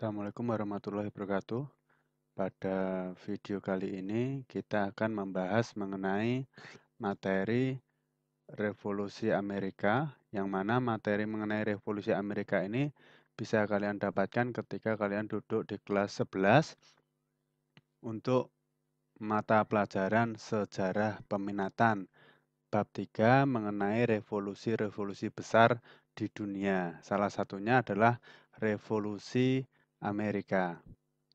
Assalamualaikum warahmatullahi wabarakatuh. Pada video kali ini kita akan membahas mengenai materi revolusi Amerika yang mana materi mengenai revolusi Amerika ini bisa kalian dapatkan ketika kalian duduk di kelas 11 untuk mata pelajaran sejarah peminatan bab 3 mengenai revolusi-revolusi besar di dunia. Salah satunya adalah revolusi Amerika.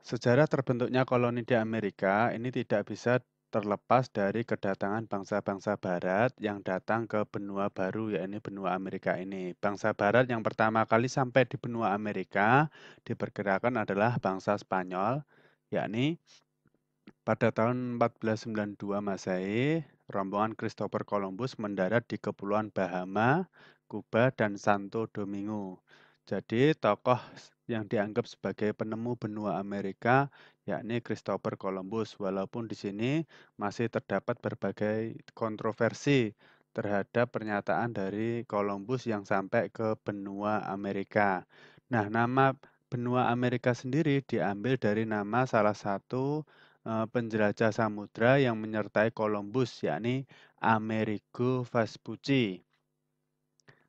Sejarah terbentuknya koloni di Amerika ini tidak bisa terlepas dari kedatangan bangsa-bangsa barat yang datang ke benua baru yakni benua Amerika ini. Bangsa barat yang pertama kali sampai di benua Amerika diperkirakan adalah bangsa Spanyol yakni pada tahun 1492 Masehi rombongan Christopher Columbus mendarat di kepulauan Bahama, Kuba dan Santo Domingo. Jadi tokoh yang dianggap sebagai penemu benua Amerika, yakni Christopher Columbus, walaupun di sini masih terdapat berbagai kontroversi terhadap pernyataan dari Columbus yang sampai ke benua Amerika. Nah, nama benua Amerika sendiri diambil dari nama salah satu eh, penjelajah samudra yang menyertai Columbus, yakni Amerigo Vespucci.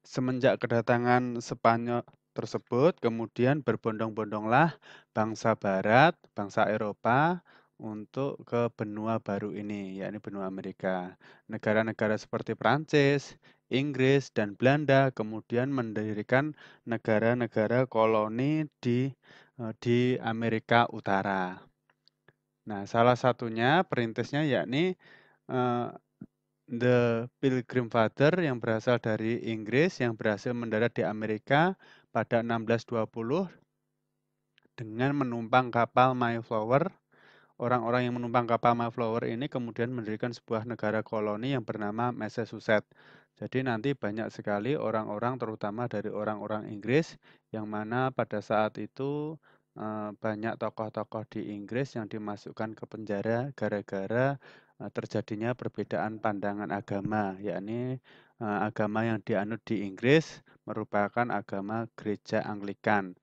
Semenjak kedatangan Spanyol tersebut kemudian berbondong-bondonglah bangsa barat, bangsa Eropa untuk ke benua baru ini, yakni benua Amerika. Negara-negara seperti Prancis, Inggris, dan Belanda kemudian mendirikan negara-negara koloni di eh, di Amerika Utara. Nah, salah satunya perintisnya yakni uh, The Pilgrim Father yang berasal dari Inggris yang berhasil mendarat di Amerika pada 1620 dengan menumpang kapal Mayflower. Orang-orang yang menumpang kapal Mayflower ini kemudian mendirikan sebuah negara koloni yang bernama Massachusetts. Jadi nanti banyak sekali orang-orang terutama dari orang-orang Inggris yang mana pada saat itu eh, banyak tokoh-tokoh di Inggris yang dimasukkan ke penjara gara-gara eh, terjadinya perbedaan pandangan agama, yakni Eh, agama yang dianut di Inggris merupakan agama gereja Anglikan.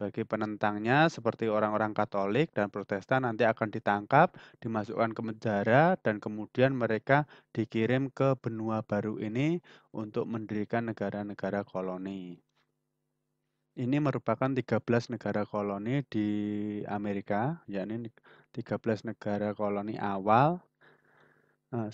Bagi penentangnya seperti orang-orang Katolik dan Protestan nanti akan ditangkap, dimasukkan ke penjara dan kemudian mereka dikirim ke benua baru ini untuk mendirikan negara-negara koloni. Ini merupakan 13 negara koloni di Amerika, yakni 13 negara koloni awal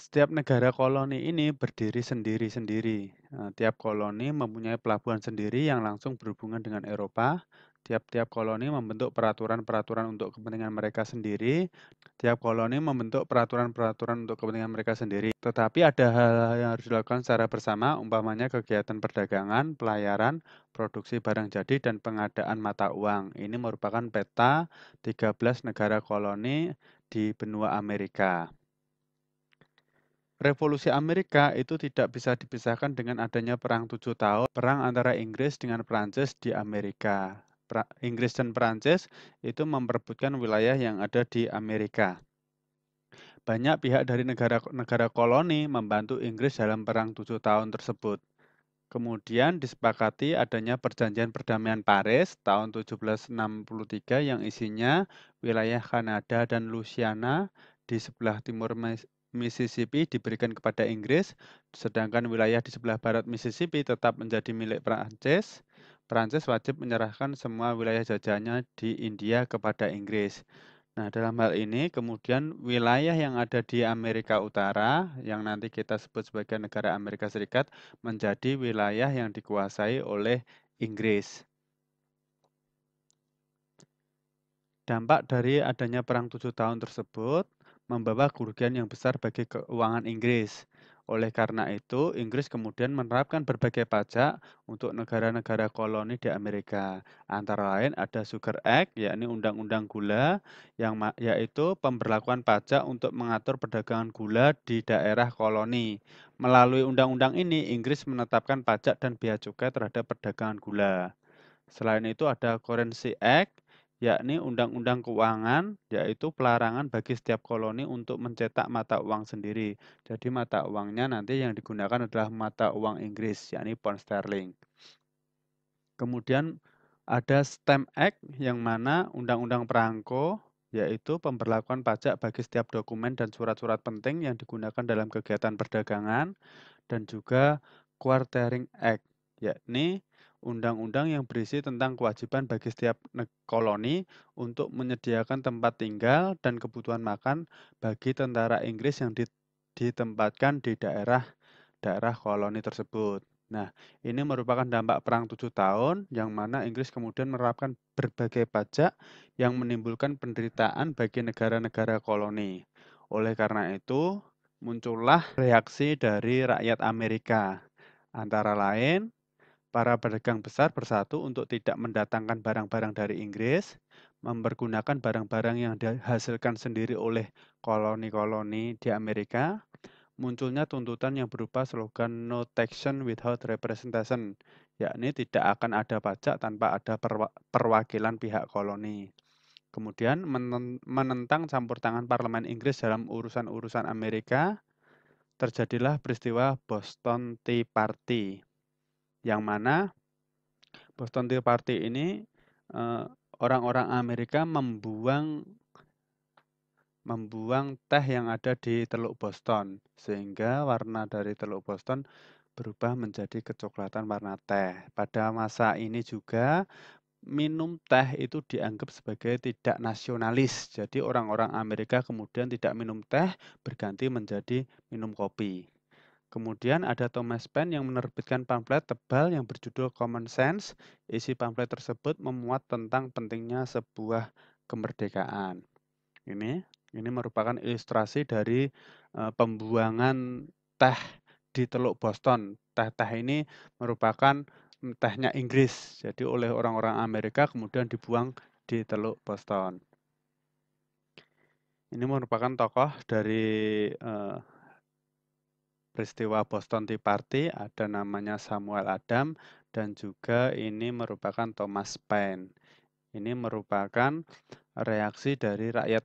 setiap negara koloni ini berdiri sendiri-sendiri. tiap koloni mempunyai pelabuhan sendiri yang langsung berhubungan dengan Eropa. Tiap-tiap koloni membentuk peraturan-peraturan untuk kepentingan mereka sendiri. Tiap koloni membentuk peraturan-peraturan untuk kepentingan mereka sendiri. Tetapi ada hal yang harus dilakukan secara bersama, umpamanya kegiatan perdagangan, pelayaran, produksi barang jadi, dan pengadaan mata uang. Ini merupakan peta 13 negara koloni di benua Amerika. Revolusi Amerika itu tidak bisa dipisahkan dengan adanya Perang Tujuh Tahun, perang antara Inggris dengan Prancis di Amerika. Pra Inggris dan Prancis itu memperebutkan wilayah yang ada di Amerika. Banyak pihak dari negara-negara koloni membantu Inggris dalam Perang Tujuh Tahun tersebut. Kemudian disepakati adanya perjanjian perdamaian Paris tahun 1763 yang isinya wilayah Kanada dan Louisiana di sebelah timur Mississippi diberikan kepada Inggris, sedangkan wilayah di sebelah barat Mississippi tetap menjadi milik Prancis. Prancis wajib menyerahkan semua wilayah jajahannya di India kepada Inggris. Nah, dalam hal ini kemudian wilayah yang ada di Amerika Utara yang nanti kita sebut sebagai negara Amerika Serikat menjadi wilayah yang dikuasai oleh Inggris. Dampak dari adanya perang tujuh tahun tersebut membawa kerugian yang besar bagi keuangan Inggris. Oleh karena itu, Inggris kemudian menerapkan berbagai pajak untuk negara-negara koloni di Amerika. Antara lain ada Sugar Act, yakni Undang-Undang Gula, yang yaitu pemberlakuan pajak untuk mengatur perdagangan gula di daerah koloni. Melalui undang-undang ini, Inggris menetapkan pajak dan biaya cukai terhadap perdagangan gula. Selain itu ada Currency Act yakni Undang-Undang Keuangan, yaitu pelarangan bagi setiap koloni untuk mencetak mata uang sendiri. Jadi mata uangnya nanti yang digunakan adalah mata uang Inggris, yakni pound sterling. Kemudian ada Stamp Act yang mana Undang-Undang Perangko yaitu pemberlakuan pajak bagi setiap dokumen dan surat-surat penting yang digunakan dalam kegiatan perdagangan dan juga Quartering Act yakni undang-undang yang berisi tentang kewajiban bagi setiap koloni untuk menyediakan tempat tinggal dan kebutuhan makan bagi tentara Inggris yang ditempatkan di daerah-daerah koloni tersebut. Nah, ini merupakan dampak Perang Tujuh Tahun yang mana Inggris kemudian menerapkan berbagai pajak yang menimbulkan penderitaan bagi negara-negara koloni. Oleh karena itu, muncullah reaksi dari rakyat Amerika. Antara lain, para pedagang besar bersatu untuk tidak mendatangkan barang-barang dari Inggris, mempergunakan barang-barang yang dihasilkan sendiri oleh koloni-koloni di Amerika, munculnya tuntutan yang berupa slogan no taxation without representation, yakni tidak akan ada pajak tanpa ada perwakilan pihak koloni. Kemudian menentang campur tangan parlemen Inggris dalam urusan-urusan Amerika, terjadilah peristiwa Boston Tea Party yang mana Boston Tea Party ini eh, orang-orang Amerika membuang membuang teh yang ada di Teluk Boston sehingga warna dari Teluk Boston berubah menjadi kecoklatan warna teh. Pada masa ini juga minum teh itu dianggap sebagai tidak nasionalis. Jadi orang-orang Amerika kemudian tidak minum teh berganti menjadi minum kopi. Kemudian ada Thomas Paine yang menerbitkan pamflet tebal yang berjudul Common Sense. Isi pamflet tersebut memuat tentang pentingnya sebuah kemerdekaan. Ini ini merupakan ilustrasi dari uh, pembuangan teh di Teluk Boston. Teh-teh ini merupakan tehnya Inggris. Jadi oleh orang-orang Amerika kemudian dibuang di Teluk Boston. Ini merupakan tokoh dari uh, peristiwa Boston Tea Party ada namanya Samuel Adam dan juga ini merupakan Thomas Paine. Ini merupakan reaksi dari rakyat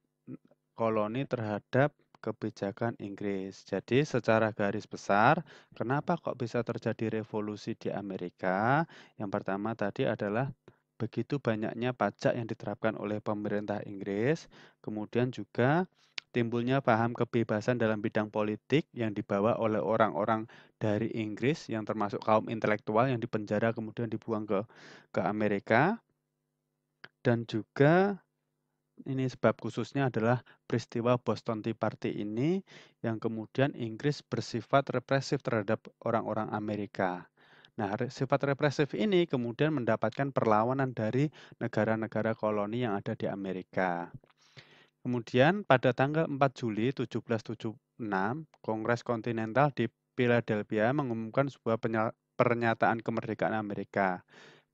koloni terhadap kebijakan Inggris. Jadi secara garis besar, kenapa kok bisa terjadi revolusi di Amerika? Yang pertama tadi adalah begitu banyaknya pajak yang diterapkan oleh pemerintah Inggris, kemudian juga timbulnya paham kebebasan dalam bidang politik yang dibawa oleh orang-orang dari Inggris yang termasuk kaum intelektual yang dipenjara kemudian dibuang ke ke Amerika dan juga ini sebab khususnya adalah peristiwa Boston Tea Party ini yang kemudian Inggris bersifat represif terhadap orang-orang Amerika. Nah, sifat represif ini kemudian mendapatkan perlawanan dari negara-negara koloni yang ada di Amerika. Kemudian pada tanggal 4 Juli 1776, Kongres Kontinental di Philadelphia mengumumkan sebuah pernyataan kemerdekaan Amerika.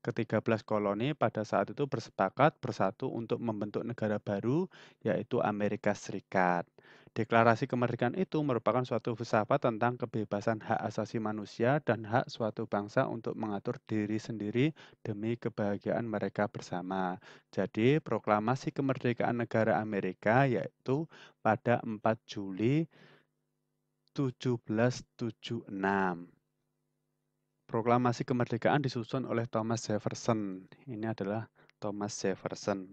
Ketiga belas koloni pada saat itu bersepakat bersatu untuk membentuk negara baru, yaitu Amerika Serikat. Deklarasi kemerdekaan itu merupakan suatu filsafat tentang kebebasan hak asasi manusia dan hak suatu bangsa untuk mengatur diri sendiri demi kebahagiaan mereka bersama. Jadi, proklamasi kemerdekaan negara Amerika yaitu pada 4 Juli 1776. Proklamasi kemerdekaan disusun oleh Thomas Jefferson. Ini adalah Thomas Jefferson.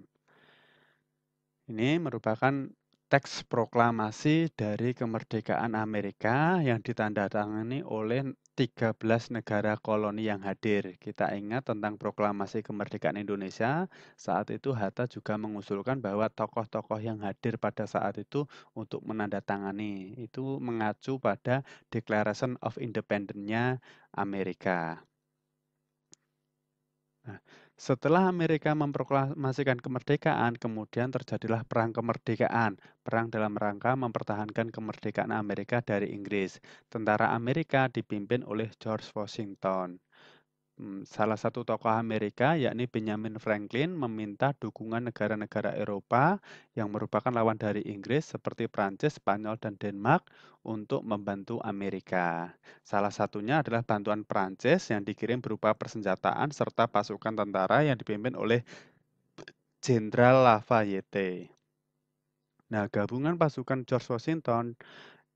Ini merupakan Teks proklamasi dari kemerdekaan Amerika yang ditandatangani oleh 13 negara koloni yang hadir. Kita ingat tentang proklamasi kemerdekaan Indonesia, saat itu Hatta juga mengusulkan bahwa tokoh-tokoh yang hadir pada saat itu untuk menandatangani. Itu mengacu pada Declaration of Independence-nya Amerika. Nah, setelah Amerika memproklamasikan kemerdekaan, kemudian terjadilah Perang Kemerdekaan, perang dalam rangka mempertahankan kemerdekaan Amerika dari Inggris. Tentara Amerika dipimpin oleh George Washington. Hmm, salah satu tokoh Amerika, yakni Benjamin Franklin, meminta dukungan negara-negara Eropa yang merupakan lawan dari Inggris seperti Prancis, Spanyol, dan Denmark untuk membantu Amerika. Salah satunya adalah bantuan Prancis yang dikirim berupa persenjataan serta pasukan tentara yang dipimpin oleh Jenderal Lafayette. Nah, gabungan pasukan George Washington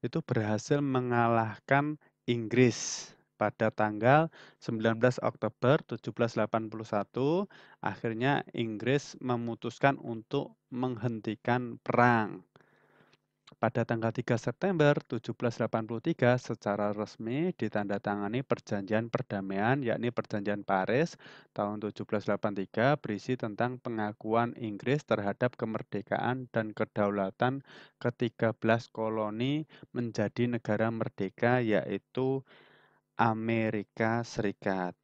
itu berhasil mengalahkan Inggris pada tanggal 19 Oktober 1781 akhirnya Inggris memutuskan untuk menghentikan perang. Pada tanggal 3 September 1783 secara resmi ditandatangani perjanjian perdamaian yakni perjanjian Paris tahun 1783 berisi tentang pengakuan Inggris terhadap kemerdekaan dan kedaulatan ke-13 koloni menjadi negara merdeka yaitu Amerika Serikat.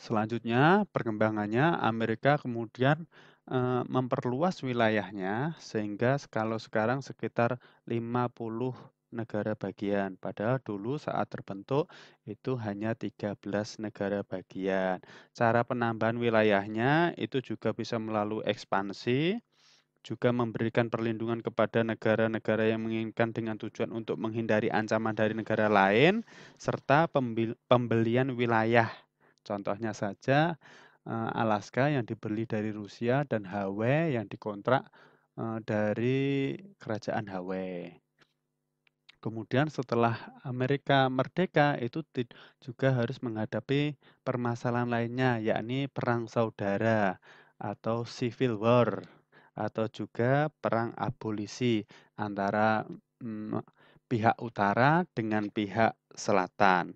Selanjutnya, perkembangannya Amerika kemudian e, memperluas wilayahnya sehingga kalau sekarang sekitar 50 negara bagian. Padahal dulu saat terbentuk itu hanya 13 negara bagian. Cara penambahan wilayahnya itu juga bisa melalui ekspansi juga memberikan perlindungan kepada negara-negara yang menginginkan dengan tujuan untuk menghindari ancaman dari negara lain serta pembelian wilayah. Contohnya saja eh, Alaska yang dibeli dari Rusia dan Hawaii yang dikontrak eh, dari kerajaan Hawaii. Kemudian setelah Amerika merdeka itu juga harus menghadapi permasalahan lainnya yakni perang saudara atau civil war atau juga perang abolisi antara hmm, pihak utara dengan pihak selatan.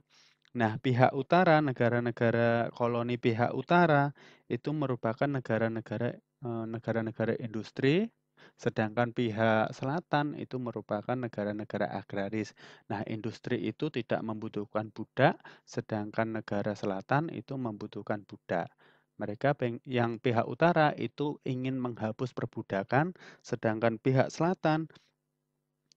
Nah, pihak utara, negara-negara koloni pihak utara itu merupakan negara-negara eh, negara-negara industri, sedangkan pihak selatan itu merupakan negara-negara agraris. Nah, industri itu tidak membutuhkan budak, sedangkan negara selatan itu membutuhkan budak. Mereka yang pihak utara itu ingin menghapus perbudakan, sedangkan pihak selatan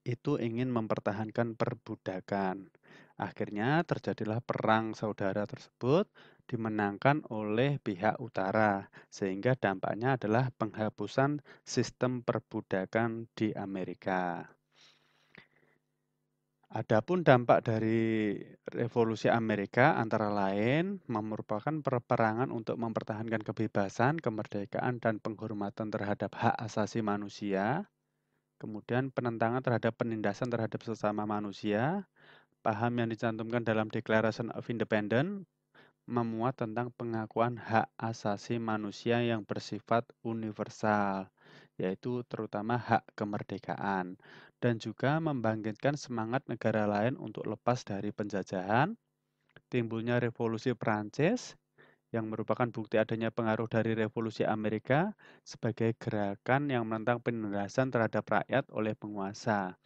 itu ingin mempertahankan perbudakan. Akhirnya terjadilah perang saudara tersebut dimenangkan oleh pihak utara, sehingga dampaknya adalah penghapusan sistem perbudakan di Amerika. Adapun dampak dari Revolusi Amerika antara lain merupakan perperangan untuk mempertahankan kebebasan, kemerdekaan, dan penghormatan terhadap hak asasi manusia, kemudian penentangan terhadap penindasan terhadap sesama manusia, paham yang dicantumkan dalam Declaration of Independence, memuat tentang pengakuan hak asasi manusia yang bersifat universal yaitu terutama hak kemerdekaan, dan juga membangkitkan semangat negara lain untuk lepas dari penjajahan, timbulnya revolusi Prancis yang merupakan bukti adanya pengaruh dari revolusi Amerika sebagai gerakan yang menentang penindasan terhadap rakyat oleh penguasa.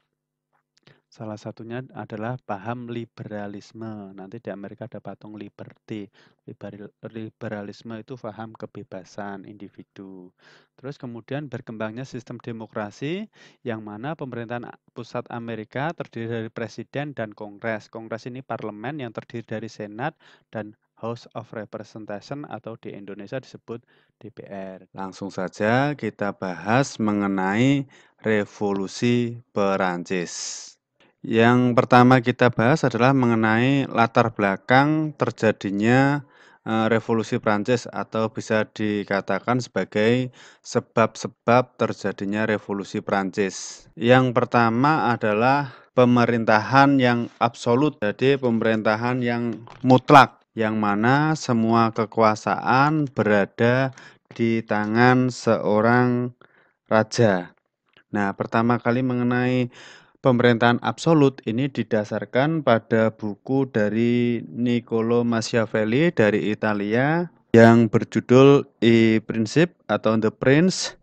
Salah satunya adalah paham liberalisme. Nanti di Amerika ada patung liberty. Liberalisme itu paham kebebasan individu. Terus kemudian berkembangnya sistem demokrasi yang mana pemerintahan pusat Amerika terdiri dari presiden dan kongres. Kongres ini parlemen yang terdiri dari senat dan House of Representation atau di Indonesia disebut DPR. Langsung saja kita bahas mengenai revolusi Perancis. Yang pertama kita bahas adalah mengenai latar belakang terjadinya, eh, Revolusi Prancis atau bisa dikatakan sebagai sebab-sebab terjadinya Revolusi Prancis. Yang pertama adalah pemerintahan yang absolut, jadi pemerintahan yang mutlak, yang mana semua kekuasaan berada di tangan seorang raja. Nah, pertama kali mengenai pemerintahan absolut ini didasarkan pada buku dari Niccolo Machiavelli dari Italia yang berjudul I Princip atau The Prince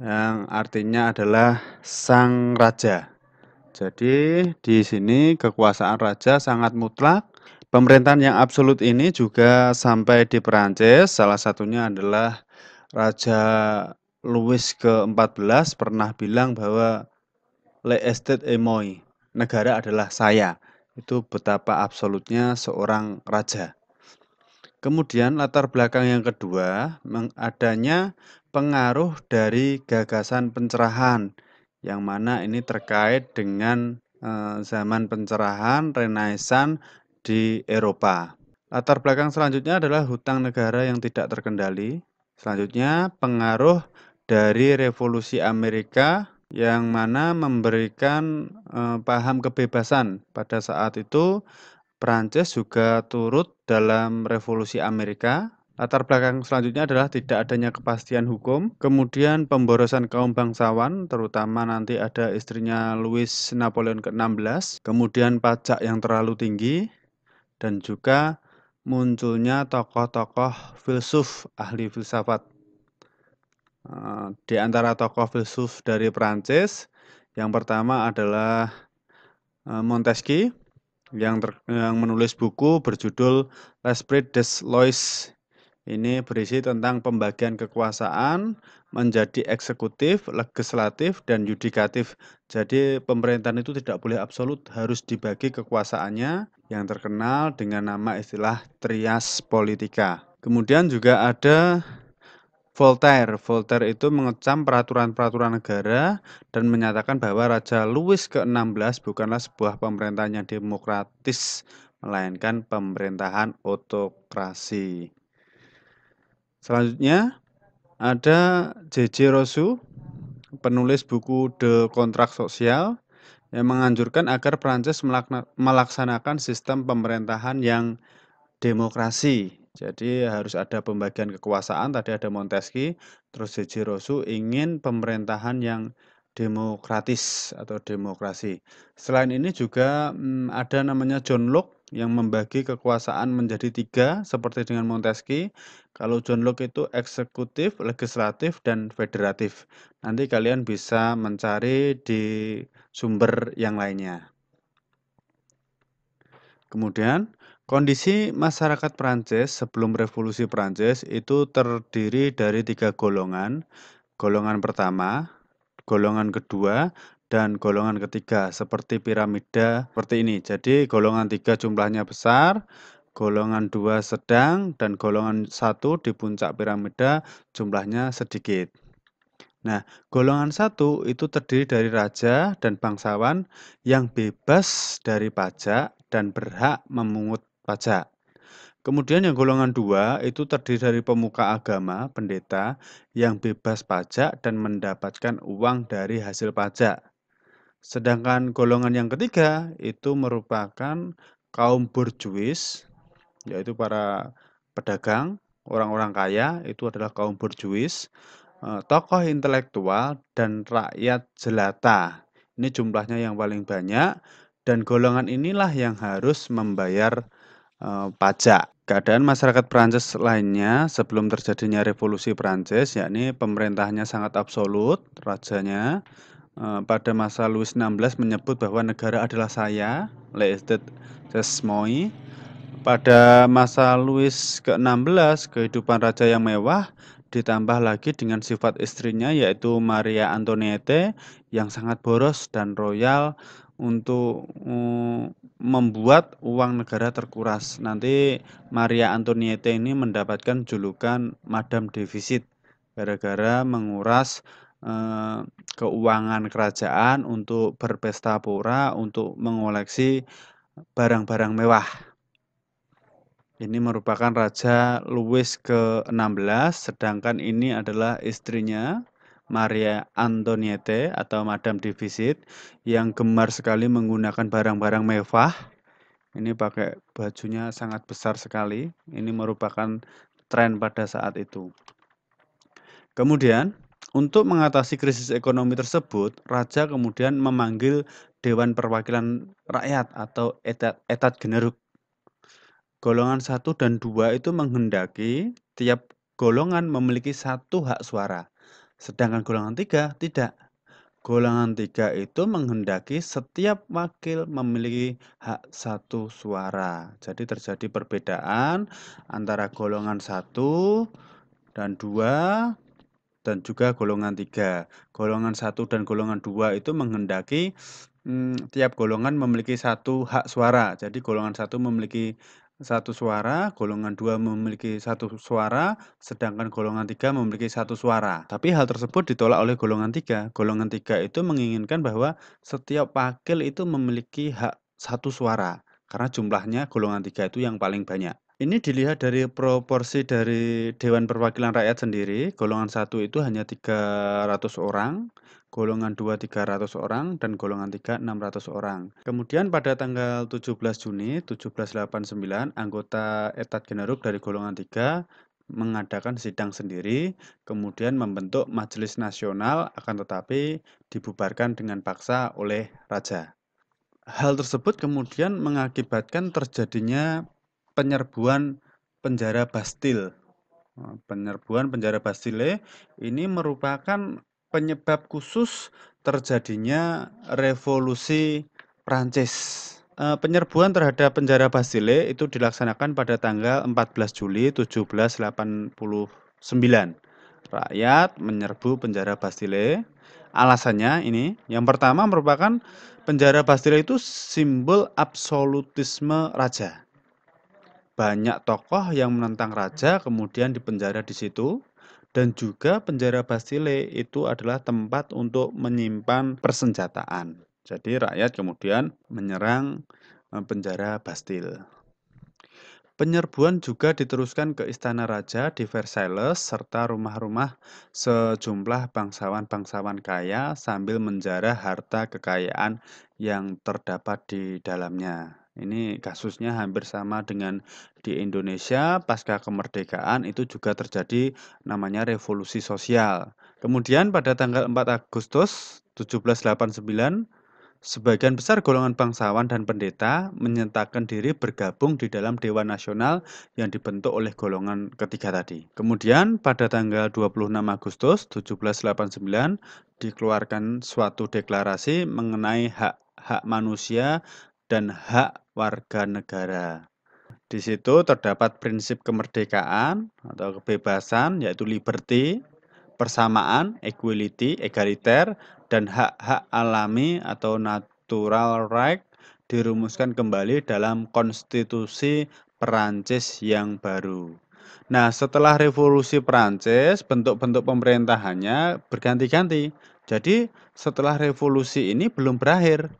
yang artinya adalah sang raja. Jadi di sini kekuasaan raja sangat mutlak. Pemerintahan yang absolut ini juga sampai di Perancis, salah satunya adalah Raja Louis ke-14 pernah bilang bahwa Le estate Emoy, Negara adalah saya. Itu betapa absolutnya seorang raja. Kemudian latar belakang yang kedua, adanya pengaruh dari gagasan pencerahan yang mana ini terkait dengan eh, zaman pencerahan Renaissance di Eropa. Latar belakang selanjutnya adalah hutang negara yang tidak terkendali. Selanjutnya pengaruh dari revolusi Amerika yang mana memberikan eh, paham kebebasan pada saat itu Prancis juga turut dalam revolusi Amerika. Latar belakang selanjutnya adalah tidak adanya kepastian hukum, kemudian pemborosan kaum bangsawan, terutama nanti ada istrinya Louis Napoleon ke-16, kemudian pajak yang terlalu tinggi, dan juga munculnya tokoh-tokoh filsuf ahli filsafat Eh, di antara tokoh filsuf dari Prancis, Yang pertama adalah eh, Montesquieu yang, ter, yang menulis buku berjudul L'Esprit des Lois. Ini berisi tentang pembagian kekuasaan menjadi eksekutif, legislatif, dan yudikatif. Jadi pemerintahan itu tidak boleh absolut, harus dibagi kekuasaannya yang terkenal dengan nama istilah trias politika. Kemudian juga ada Voltaire. Voltaire itu mengecam peraturan-peraturan negara dan menyatakan bahwa Raja Louis ke-16 bukanlah sebuah pemerintahan yang demokratis, melainkan pemerintahan otokrasi. Selanjutnya ada J.J. Rosu, penulis buku The Contract Social yang menganjurkan agar Prancis melaksanakan sistem pemerintahan yang demokrasi jadi harus ada pembagian kekuasaan, tadi ada Montesquieu, terus J.J. Rosu ingin pemerintahan yang demokratis atau demokrasi. Selain ini juga hmm, ada namanya John Locke yang membagi kekuasaan menjadi tiga seperti dengan Montesquieu. Kalau John Locke itu eksekutif, legislatif, dan federatif. Nanti kalian bisa mencari di sumber yang lainnya. Kemudian Kondisi masyarakat Prancis sebelum Revolusi Prancis itu terdiri dari tiga golongan. Golongan pertama, golongan kedua, dan golongan ketiga seperti piramida seperti ini. Jadi golongan tiga jumlahnya besar, golongan dua sedang, dan golongan satu di puncak piramida jumlahnya sedikit. Nah, golongan satu itu terdiri dari raja dan bangsawan yang bebas dari pajak dan berhak memungut pajak. Kemudian yang golongan dua itu terdiri dari pemuka agama, pendeta, yang bebas pajak dan mendapatkan uang dari hasil pajak. Sedangkan golongan yang ketiga itu merupakan kaum borjuis, yaitu para pedagang, orang-orang kaya, itu adalah kaum borjuis, eh, tokoh intelektual, dan rakyat jelata. Ini jumlahnya yang paling banyak, dan golongan inilah yang harus membayar Eh, pajak. Keadaan masyarakat Prancis lainnya sebelum terjadinya revolusi Prancis, yakni pemerintahnya sangat absolut, rajanya eh, pada masa Louis XVI menyebut bahwa negara adalah saya, l'estat c'est moi. Pada masa Louis ke-16, kehidupan raja yang mewah ditambah lagi dengan sifat istrinya yaitu Maria Antoniette, yang sangat boros dan royal untuk eh, membuat uang negara terkuras. Nanti Maria Antoniette ini mendapatkan julukan Madam Defisit gara-gara menguras eh, keuangan kerajaan untuk berpesta pura untuk mengoleksi barang-barang mewah. Ini merupakan Raja Louis ke-16, sedangkan ini adalah istrinya Maria Antoniette atau Madame de Visit yang gemar sekali menggunakan barang-barang mewah. Ini pakai bajunya sangat besar sekali. Ini merupakan tren pada saat itu. Kemudian, untuk mengatasi krisis ekonomi tersebut, raja kemudian memanggil Dewan Perwakilan Rakyat atau Etat, etat Generuk. Golongan 1 dan 2 itu menghendaki tiap golongan memiliki satu hak suara. Sedangkan golongan tiga tidak. Golongan tiga itu menghendaki setiap wakil memiliki hak satu suara. Jadi terjadi perbedaan antara golongan satu dan dua dan juga golongan tiga. Golongan satu dan golongan dua itu menghendaki hmm, tiap golongan memiliki satu hak suara. Jadi golongan satu memiliki satu suara, golongan dua memiliki satu suara, sedangkan golongan tiga memiliki satu suara. Tapi hal tersebut ditolak oleh golongan tiga. Golongan tiga itu menginginkan bahwa setiap wakil itu memiliki hak satu suara, karena jumlahnya golongan tiga itu yang paling banyak. Ini dilihat dari proporsi dari Dewan Perwakilan Rakyat sendiri, golongan satu itu hanya 300 orang, golongan 2 300 orang dan golongan 3 600 orang. Kemudian pada tanggal 17 Juni 1789 anggota etat generuk dari golongan 3 mengadakan sidang sendiri, kemudian membentuk majelis nasional akan tetapi dibubarkan dengan paksa oleh raja. Hal tersebut kemudian mengakibatkan terjadinya penyerbuan penjara Bastil. Penyerbuan penjara Bastille ini merupakan penyebab khusus terjadinya revolusi Prancis. Eh, penyerbuan terhadap penjara Basile itu dilaksanakan pada tanggal 14 Juli 1789. Rakyat menyerbu penjara Bastille. Alasannya ini, yang pertama merupakan penjara Bastille itu simbol absolutisme raja. Banyak tokoh yang menentang raja kemudian dipenjara di situ dan juga penjara Basile itu adalah tempat untuk menyimpan persenjataan. Jadi rakyat kemudian menyerang eh, penjara Bastille. Penyerbuan juga diteruskan ke istana raja di Versailles serta rumah-rumah sejumlah bangsawan-bangsawan kaya sambil menjarah harta kekayaan yang terdapat di dalamnya. Ini kasusnya hampir sama dengan di Indonesia pasca kemerdekaan itu juga terjadi namanya revolusi sosial. Kemudian pada tanggal 4 Agustus 1789 Sebagian besar golongan bangsawan dan pendeta menyatakan diri bergabung di dalam Dewan Nasional yang dibentuk oleh golongan ketiga tadi. Kemudian pada tanggal 26 Agustus 1789 dikeluarkan suatu deklarasi mengenai hak-hak manusia dan hak warga negara. Di situ terdapat prinsip kemerdekaan atau kebebasan yaitu liberty, persamaan, equality, egaliter, dan hak-hak alami atau natural right dirumuskan kembali dalam konstitusi Perancis yang baru. Nah, setelah revolusi Perancis, bentuk-bentuk pemerintahannya berganti-ganti. Jadi, setelah revolusi ini belum berakhir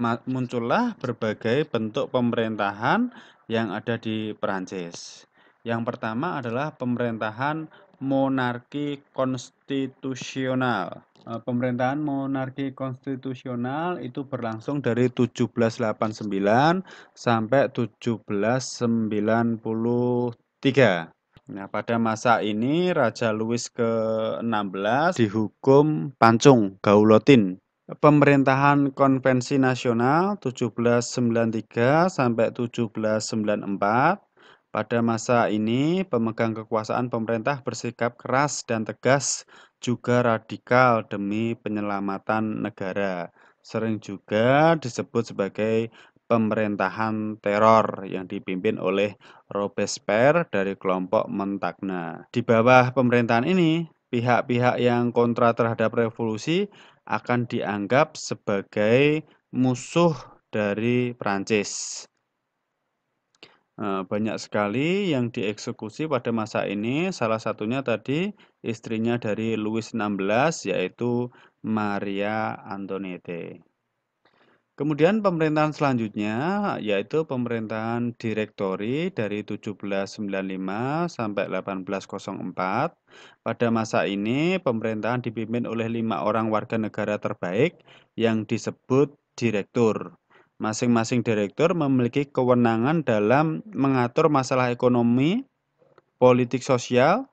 muncullah berbagai bentuk pemerintahan yang ada di Perancis. Yang pertama adalah pemerintahan monarki konstitusional. Eh, pemerintahan monarki konstitusional itu berlangsung dari 1789 sampai 1793. Nah, pada masa ini Raja Louis ke-16 dihukum pancung gaulotin pemerintahan konvensi nasional 1793 sampai 1794 pada masa ini, pemegang kekuasaan pemerintah bersikap keras dan tegas, juga radikal demi penyelamatan negara. Sering juga disebut sebagai pemerintahan teror yang dipimpin oleh Robespierre dari kelompok Mentakna. Di bawah pemerintahan ini, pihak-pihak yang kontra terhadap revolusi akan dianggap sebagai musuh dari Prancis. Eh, banyak sekali yang dieksekusi pada masa ini, salah satunya tadi istrinya dari Louis XVI yaitu Maria Antoinette. Kemudian pemerintahan selanjutnya, yaitu pemerintahan direktori dari 1795 sampai 1804. Pada masa ini, pemerintahan dipimpin oleh lima orang warga negara terbaik yang disebut direktur. Masing-masing direktur memiliki kewenangan dalam mengatur masalah ekonomi, politik sosial,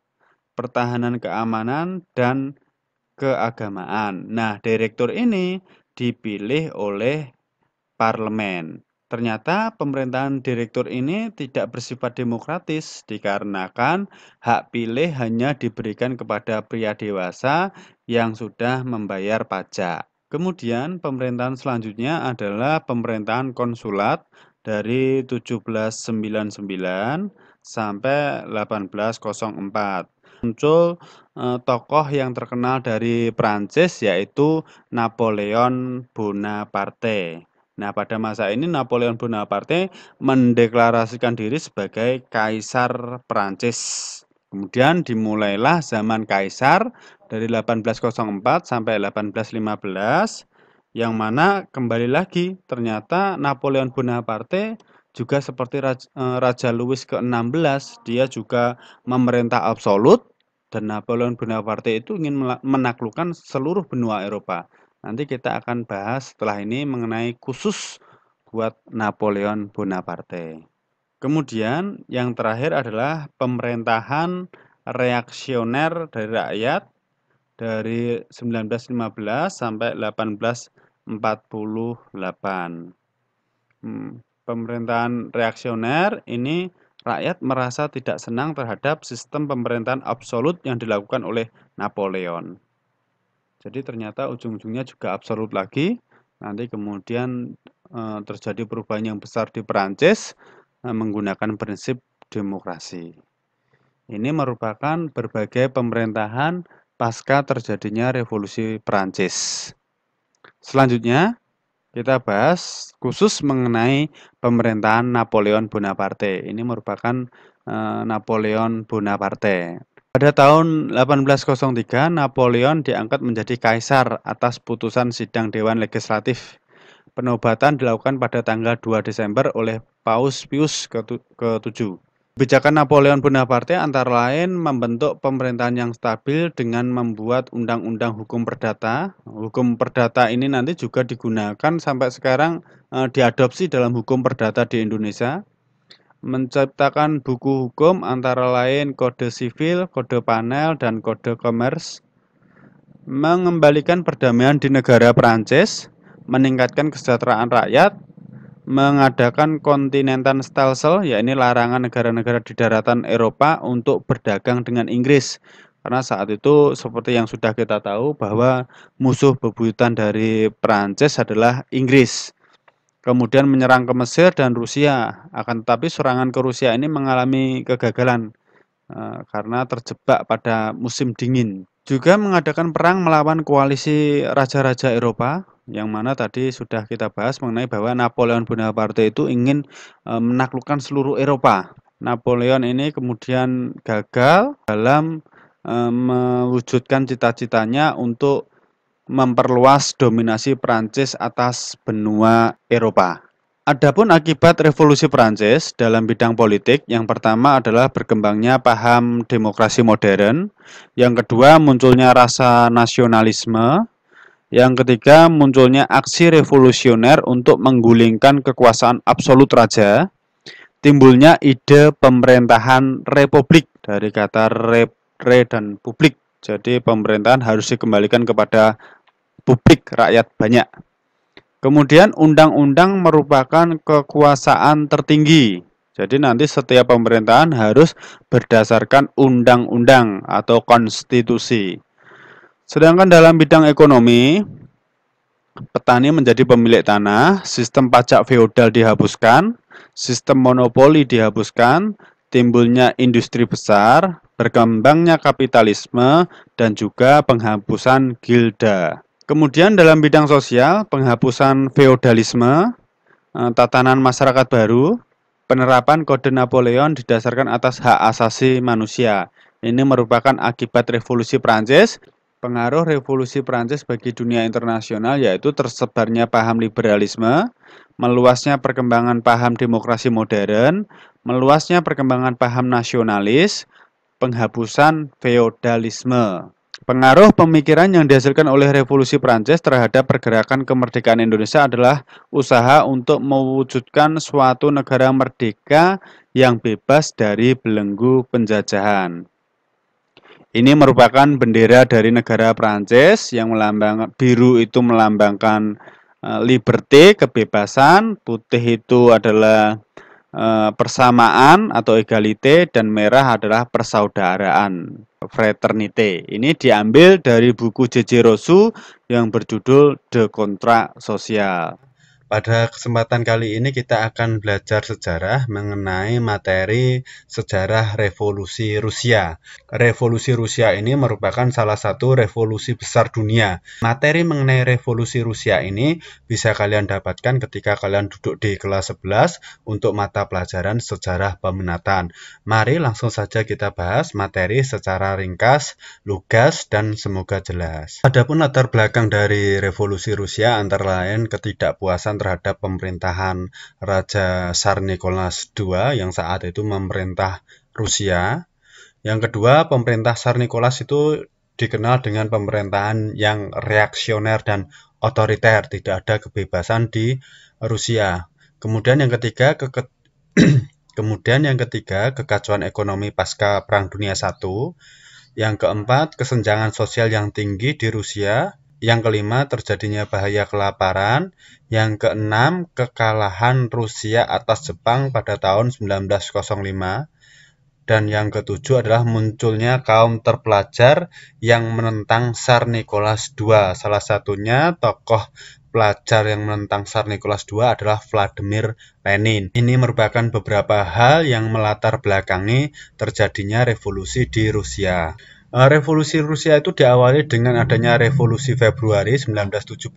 pertahanan keamanan, dan keagamaan. Nah, direktur ini dipilih oleh parlemen. Ternyata pemerintahan direktur ini tidak bersifat demokratis dikarenakan hak pilih hanya diberikan kepada pria dewasa yang sudah membayar pajak. Kemudian pemerintahan selanjutnya adalah pemerintahan konsulat dari 1799 sampai 1804 muncul eh, tokoh yang terkenal dari Prancis yaitu Napoleon Bonaparte. Nah, pada masa ini Napoleon Bonaparte mendeklarasikan diri sebagai kaisar Prancis. Kemudian dimulailah zaman kaisar dari 1804 sampai 1815 yang mana kembali lagi ternyata Napoleon Bonaparte juga seperti Raja, eh, Raja Louis ke-16 dia juga memerintah absolut dan Napoleon Bonaparte itu ingin menaklukkan seluruh benua Eropa. Nanti kita akan bahas setelah ini mengenai khusus buat Napoleon Bonaparte. Kemudian yang terakhir adalah pemerintahan reaksioner dari rakyat dari 1915 sampai 1848. Hmm, pemerintahan reaksioner ini rakyat merasa tidak senang terhadap sistem pemerintahan absolut yang dilakukan oleh Napoleon. Jadi ternyata ujung-ujungnya juga absolut lagi. Nanti kemudian eh, terjadi perubahan yang besar di Perancis eh, menggunakan prinsip demokrasi. Ini merupakan berbagai pemerintahan pasca terjadinya revolusi Perancis. Selanjutnya, kita bahas khusus mengenai pemerintahan Napoleon Bonaparte. Ini merupakan eh, Napoleon Bonaparte. Pada tahun 1803, Napoleon diangkat menjadi kaisar atas putusan sidang Dewan Legislatif. Penobatan dilakukan pada tanggal 2 Desember oleh Paus Pius ke-7. Kebijakan Napoleon Bonaparte antara lain membentuk pemerintahan yang stabil dengan membuat undang-undang hukum perdata. Hukum perdata ini nanti juga digunakan sampai sekarang e, diadopsi dalam hukum perdata di Indonesia. Menciptakan buku hukum antara lain kode sivil, kode panel, dan kode komers. Mengembalikan perdamaian di negara Perancis, meningkatkan kesejahteraan rakyat, mengadakan kontinental Stelsel, ya larangan negara-negara di daratan Eropa untuk berdagang dengan Inggris. Karena saat itu seperti yang sudah kita tahu bahwa musuh bebuyutan dari Prancis adalah Inggris. Kemudian menyerang ke Mesir dan Rusia. Akan tetapi serangan ke Rusia ini mengalami kegagalan eh, karena terjebak pada musim dingin. Juga mengadakan perang melawan koalisi raja-raja Eropa yang mana tadi sudah kita bahas mengenai bahwa Napoleon Bonaparte itu ingin e, menaklukkan seluruh Eropa. Napoleon ini kemudian gagal dalam e, mewujudkan cita-citanya untuk memperluas dominasi Prancis atas benua Eropa. Adapun akibat revolusi Prancis dalam bidang politik, yang pertama adalah berkembangnya paham demokrasi modern, yang kedua munculnya rasa nasionalisme, yang ketiga, munculnya aksi revolusioner untuk menggulingkan kekuasaan absolut raja, timbulnya ide pemerintahan republik dari kata rep re dan publik. Jadi pemerintahan harus dikembalikan kepada publik rakyat banyak. Kemudian undang-undang merupakan kekuasaan tertinggi. Jadi nanti setiap pemerintahan harus berdasarkan undang-undang atau konstitusi. Sedangkan dalam bidang ekonomi, petani menjadi pemilik tanah, sistem pajak feodal dihapuskan, sistem monopoli dihapuskan, timbulnya industri besar, berkembangnya kapitalisme, dan juga penghapusan gilda. Kemudian dalam bidang sosial, penghapusan feodalisme, eh, tatanan masyarakat baru, penerapan kode Napoleon didasarkan atas hak asasi manusia. Ini merupakan akibat revolusi Prancis Pengaruh revolusi Prancis bagi dunia internasional yaitu tersebarnya paham liberalisme, meluasnya perkembangan paham demokrasi modern, meluasnya perkembangan paham nasionalis, penghapusan feodalisme. Pengaruh pemikiran yang dihasilkan oleh revolusi Prancis terhadap pergerakan kemerdekaan Indonesia adalah usaha untuk mewujudkan suatu negara merdeka yang bebas dari belenggu penjajahan. Ini merupakan bendera dari negara Prancis yang melambang biru itu melambangkan eh, liberty, kebebasan, putih itu adalah uh, persamaan atau egalite dan merah adalah persaudaraan, Fraternite. Ini diambil dari buku J.J. Rosu yang berjudul The Contract Social. Pada kesempatan kali ini kita akan belajar sejarah mengenai materi sejarah revolusi Rusia. Revolusi Rusia ini merupakan salah satu revolusi besar dunia. Materi mengenai revolusi Rusia ini bisa kalian dapatkan ketika kalian duduk di kelas 11 untuk mata pelajaran sejarah peminatan. Mari langsung saja kita bahas materi secara ringkas, lugas, dan semoga jelas. Adapun latar belakang dari revolusi Rusia antara lain ketidakpuasan terhadap pemerintahan Raja Tsar Nicholas II yang saat itu memerintah Rusia. Yang kedua, pemerintah Tsar Nicholas itu dikenal dengan pemerintahan yang reaksioner dan otoriter, tidak ada kebebasan di Rusia. Kemudian yang ketiga, ke kemudian yang ketiga kekacauan ekonomi pasca Perang Dunia I. Yang keempat, kesenjangan sosial yang tinggi di Rusia yang kelima terjadinya bahaya kelaparan, yang keenam kekalahan Rusia atas Jepang pada tahun 1905, dan yang ketujuh adalah munculnya kaum terpelajar yang menentang Tsar Nicholas II. Salah satunya tokoh pelajar yang menentang Tsar Nicholas II adalah Vladimir Lenin. Ini merupakan beberapa hal yang melatar belakangi terjadinya revolusi di Rusia. Eh, Revolusi Rusia itu diawali dengan adanya Revolusi Februari 1917,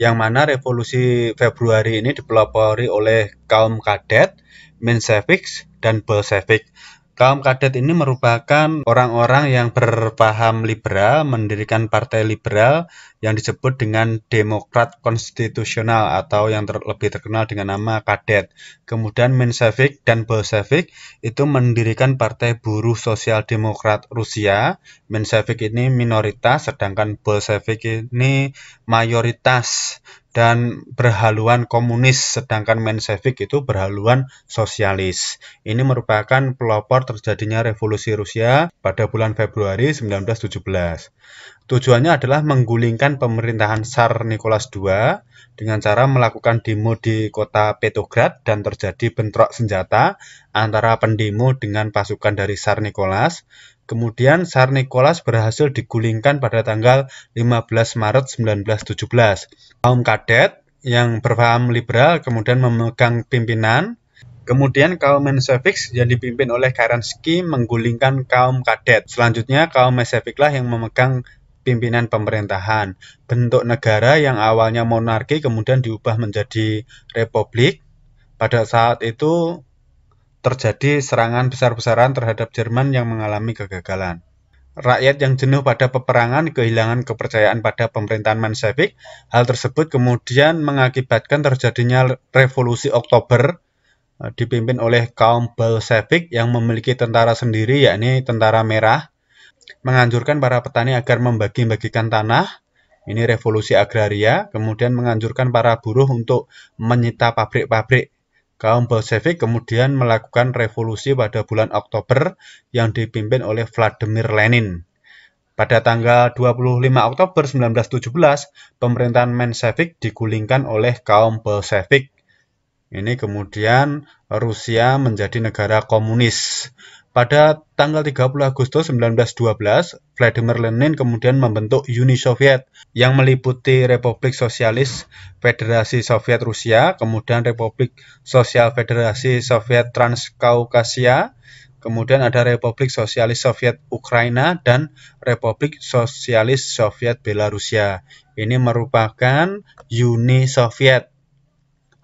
yang mana Revolusi Februari ini dipelopori oleh kaum kadet, Menshevik, dan Bolshevik. Kaum kadet ini merupakan orang-orang yang berpaham liberal, mendirikan partai liberal yang disebut dengan Demokrat Konstitusional atau yang ter lebih terkenal dengan nama kadet. Kemudian Menshevik dan Bolshevik itu mendirikan partai buruh sosial demokrat Rusia. Menshevik ini minoritas, sedangkan Bolshevik ini mayoritas dan berhaluan komunis, sedangkan Menshevik itu berhaluan sosialis. Ini merupakan pelopor terjadinya revolusi Rusia pada bulan Februari 1917. Tujuannya adalah menggulingkan pemerintahan Tsar Nicholas II dengan cara melakukan demo di kota Petrograd dan terjadi bentrok senjata antara pendemo dengan pasukan dari Tsar Nicholas Kemudian Tsar Nicholas berhasil digulingkan pada tanggal 15 Maret 1917. Kaum kadet yang berfaham liberal kemudian memegang pimpinan. Kemudian kaum Mensheviks yang dipimpin oleh Kerensky menggulingkan kaum kadet. Selanjutnya kaum Mensheviklah yang memegang pimpinan pemerintahan. Bentuk negara yang awalnya monarki kemudian diubah menjadi republik. Pada saat itu terjadi serangan besar-besaran terhadap Jerman yang mengalami kegagalan. Rakyat yang jenuh pada peperangan kehilangan kepercayaan pada pemerintahan Menshevik. Hal tersebut kemudian mengakibatkan terjadinya revolusi Oktober eh, dipimpin oleh kaum Bolshevik yang memiliki tentara sendiri yakni tentara merah menganjurkan para petani agar membagi-bagikan tanah ini revolusi agraria kemudian menganjurkan para buruh untuk menyita pabrik-pabrik Kaum Bolshevik kemudian melakukan revolusi pada bulan Oktober yang dipimpin oleh Vladimir Lenin. Pada tanggal 25 Oktober 1917, pemerintahan Menshevik digulingkan oleh kaum Bolshevik. Ini kemudian Rusia menjadi negara komunis. Pada tanggal 30 Agustus 1912, Vladimir Lenin kemudian membentuk Uni Soviet yang meliputi Republik Sosialis Federasi Soviet Rusia, kemudian Republik Sosial Federasi Soviet Transkaukasia, kemudian ada Republik Sosialis Soviet Ukraina dan Republik Sosialis Soviet Belarusia. Ini merupakan Uni Soviet.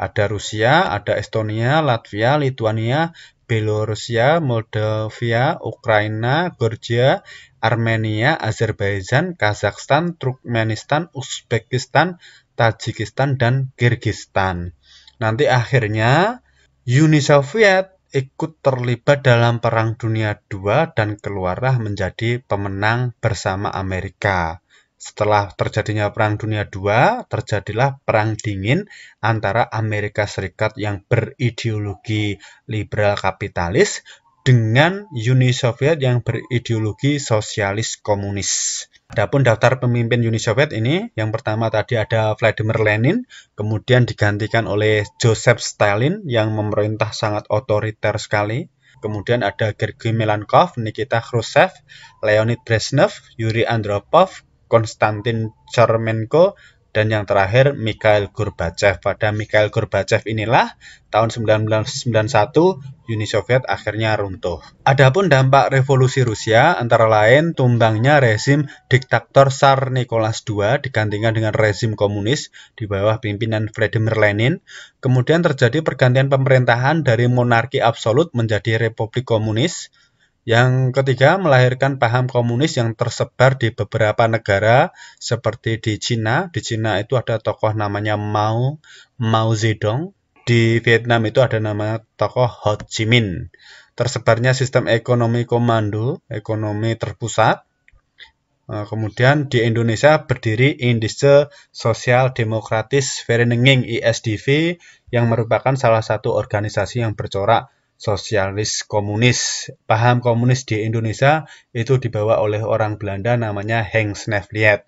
Ada Rusia, ada Estonia, Latvia, Lituania, Belorusia, Moldavia, Ukraina, Georgia, Armenia, Azerbaijan, Kazakhstan, Turkmenistan, Uzbekistan, Tajikistan, dan Kyrgyzstan. Nanti akhirnya Uni Soviet ikut terlibat dalam Perang Dunia II dan keluarlah menjadi pemenang bersama Amerika. Setelah terjadinya Perang Dunia II, terjadilah Perang Dingin antara Amerika Serikat yang berideologi liberal kapitalis dengan Uni Soviet yang berideologi sosialis komunis. Adapun daftar pemimpin Uni Soviet ini, yang pertama tadi ada Vladimir Lenin, kemudian digantikan oleh Joseph Stalin yang memerintah sangat otoriter sekali. Kemudian ada Gergi Melenkov, Nikita Khrushchev, Leonid Brezhnev, Yuri Andropov, Konstantin Chermenko, dan yang terakhir Mikhail Gorbachev. Pada Mikhail Gorbachev inilah tahun 1991 Uni Soviet akhirnya runtuh. Adapun dampak revolusi Rusia antara lain tumbangnya rezim diktator Tsar Nicholas II digantikan dengan rezim komunis di bawah pimpinan Vladimir Lenin. Kemudian terjadi pergantian pemerintahan dari monarki absolut menjadi republik komunis yang ketiga, melahirkan paham komunis yang tersebar di beberapa negara seperti di Cina. Di Cina itu ada tokoh namanya Mao, Mao Zedong. Di Vietnam itu ada nama tokoh Ho Chi Minh. Tersebarnya sistem ekonomi komando, ekonomi terpusat. Eh, kemudian di Indonesia berdiri Indische Sosial Demokratis Vereniging ISDV yang merupakan salah satu organisasi yang bercorak sosialis komunis. Paham komunis di Indonesia itu dibawa oleh orang Belanda namanya Heng Snefliet.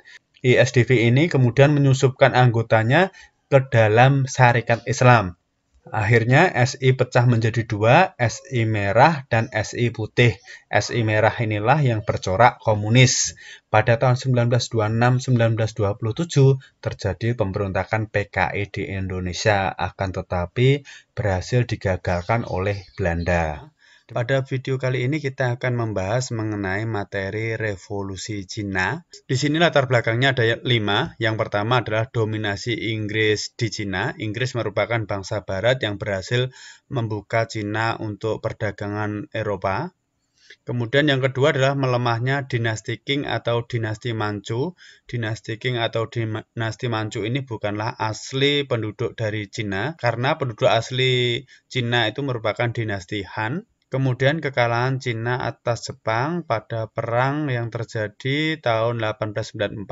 ISDV ini kemudian menyusupkan anggotanya ke dalam syarikat Islam. Akhirnya SI pecah menjadi dua, SI merah dan SI putih. SI merah inilah yang bercorak komunis. Pada tahun 1926-1927 terjadi pemberontakan PKI di Indonesia, akan tetapi berhasil digagalkan oleh Belanda. Pada video kali ini kita akan membahas mengenai materi revolusi Cina. Di sini latar belakangnya ada lima. Yang pertama adalah dominasi Inggris di Cina. Inggris merupakan bangsa barat yang berhasil membuka Cina untuk perdagangan Eropa. Kemudian yang kedua adalah melemahnya dinasti Qing atau dinasti Manchu. Dinasti Qing atau dinasti Manchu ini bukanlah asli penduduk dari Cina karena penduduk asli Cina itu merupakan dinasti Han. Kemudian kekalahan Cina atas Jepang pada perang yang terjadi tahun 1894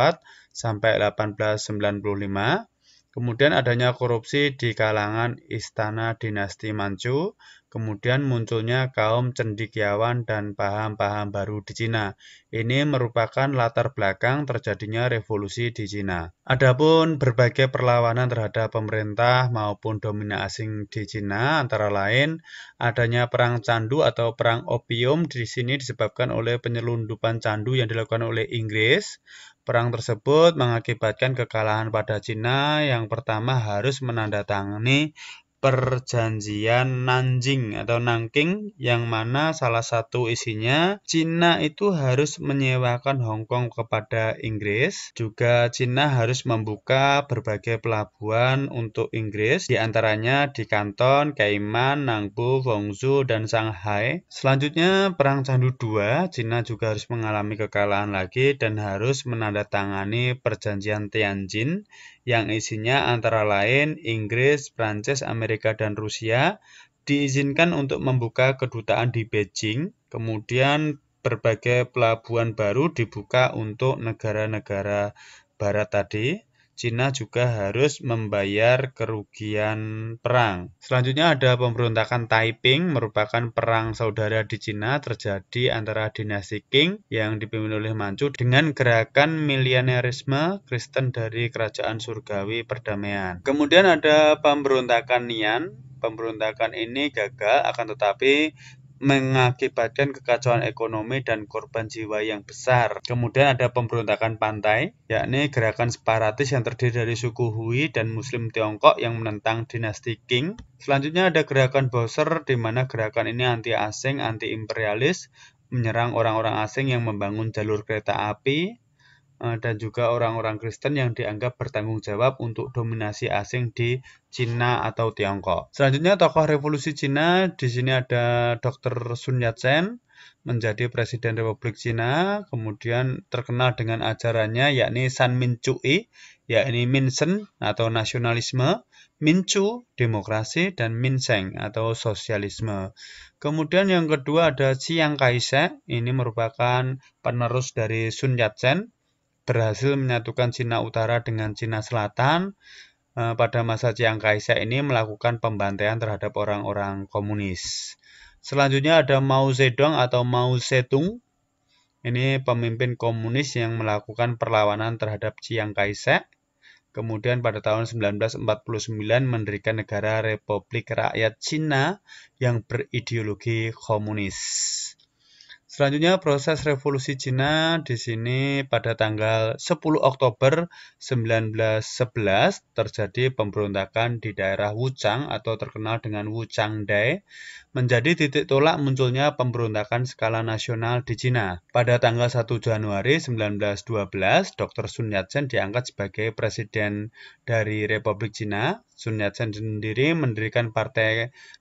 sampai 1895. Kemudian adanya korupsi di kalangan istana dinasti Manchu Kemudian munculnya kaum cendikiawan dan paham-paham baru di Cina. Ini merupakan latar belakang terjadinya revolusi di Cina. Adapun berbagai perlawanan terhadap pemerintah maupun dominasi asing di Cina antara lain adanya perang candu atau perang opium di sini disebabkan oleh penyelundupan candu yang dilakukan oleh Inggris. Perang tersebut mengakibatkan kekalahan pada Cina yang pertama harus menandatangani perjanjian Nanjing atau Nanking yang mana salah satu isinya Cina itu harus menyewakan Hong Kong kepada Inggris juga Cina harus membuka berbagai pelabuhan untuk Inggris diantaranya di Kanton, Kaiman, Nangpu, Guangzhou, dan Shanghai selanjutnya Perang Candu II Cina juga harus mengalami kekalahan lagi dan harus menandatangani perjanjian Tianjin yang isinya antara lain Inggris, Prancis, Amerika, dan Rusia diizinkan untuk membuka kedutaan di Beijing, kemudian berbagai pelabuhan baru dibuka untuk negara-negara barat tadi. Cina juga harus membayar kerugian perang. Selanjutnya ada pemberontakan Taiping merupakan perang saudara di Cina terjadi antara dinasti Qing yang dipimpin oleh Manchu dengan gerakan milianerisme Kristen dari kerajaan surgawi perdamaian. Kemudian ada pemberontakan Nian pemberontakan ini gagal akan tetapi mengakibatkan kekacauan ekonomi dan korban jiwa yang besar. Kemudian ada pemberontakan pantai, yakni gerakan separatis yang terdiri dari suku Hui dan Muslim Tiongkok yang menentang dinasti Qing. Selanjutnya ada gerakan Boser, di mana gerakan ini anti asing, anti imperialis, menyerang orang-orang asing yang membangun jalur kereta api, Eh, dan juga orang-orang Kristen yang dianggap bertanggung jawab untuk dominasi asing di Cina atau Tiongkok. Selanjutnya tokoh revolusi Cina di sini ada Dr. Sun Yat-sen menjadi presiden Republik Cina, kemudian terkenal dengan ajarannya yakni San Min Cui, yakni Minsen atau nasionalisme, Minchu demokrasi dan Minseng atau sosialisme. Kemudian yang kedua ada Chiang Kai-shek, ini merupakan penerus dari Sun Yat-sen berhasil menyatukan Cina Utara dengan Cina Selatan eh, pada masa Chiang Kai-shek ini melakukan pembantaian terhadap orang-orang komunis. Selanjutnya ada Mao Zedong atau Mao Zedong. Ini pemimpin komunis yang melakukan perlawanan terhadap Chiang Kai-shek. Kemudian pada tahun 1949 mendirikan negara Republik Rakyat Cina yang berideologi komunis. Selanjutnya proses revolusi Cina di sini pada tanggal 10 Oktober 1911 terjadi pemberontakan di daerah Wuchang atau terkenal dengan Wuchang Dai menjadi titik tolak munculnya pemberontakan skala nasional di Cina. Pada tanggal 1 Januari 1912, Dr. Sun Yat-sen diangkat sebagai presiden dari Republik Cina Sun Yat-sen sendiri mendirikan partai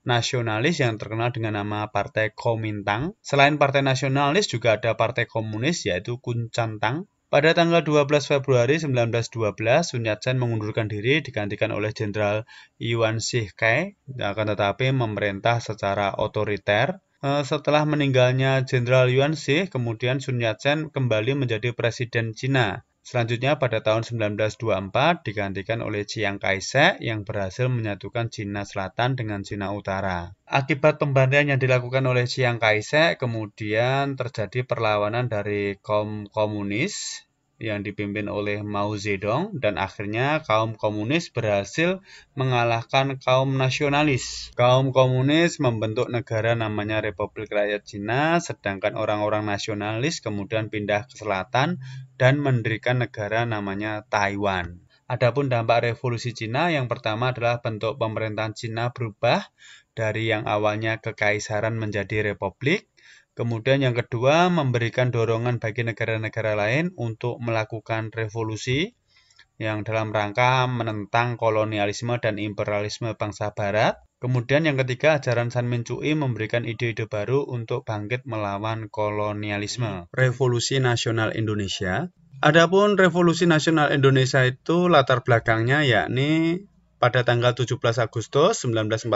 nasionalis yang terkenal dengan nama Partai Komintang. Selain partai nasionalis juga ada partai komunis yaitu Kuncantang. Pada tanggal 12 Februari 1912, Sun Yat-sen mengundurkan diri digantikan oleh Jenderal Yuan Shih-kai, akan tetapi memerintah secara otoriter eh, setelah meninggalnya Jenderal Yuan Shih kemudian Sun Yat-sen kembali menjadi presiden Cina. Selanjutnya pada tahun 1924 digantikan oleh Chiang Kai-shek yang berhasil menyatukan Cina Selatan dengan Cina Utara. Akibat pembantaian yang dilakukan oleh Chiang Kai-shek kemudian terjadi perlawanan dari kaum komunis yang dipimpin oleh Mao Zedong dan akhirnya kaum komunis berhasil mengalahkan kaum nasionalis. Kaum komunis membentuk negara namanya Republik Rakyat Cina sedangkan orang-orang nasionalis kemudian pindah ke selatan dan mendirikan negara namanya Taiwan. Adapun dampak revolusi Cina yang pertama adalah bentuk pemerintahan Cina berubah dari yang awalnya kekaisaran menjadi republik Kemudian yang kedua, memberikan dorongan bagi negara-negara lain untuk melakukan revolusi yang dalam rangka menentang kolonialisme dan imperialisme bangsa barat. Kemudian yang ketiga, ajaran San Mencui memberikan ide-ide baru untuk bangkit melawan kolonialisme. Revolusi Nasional Indonesia Adapun Revolusi Nasional Indonesia itu latar belakangnya yakni pada tanggal 17 Agustus 1945,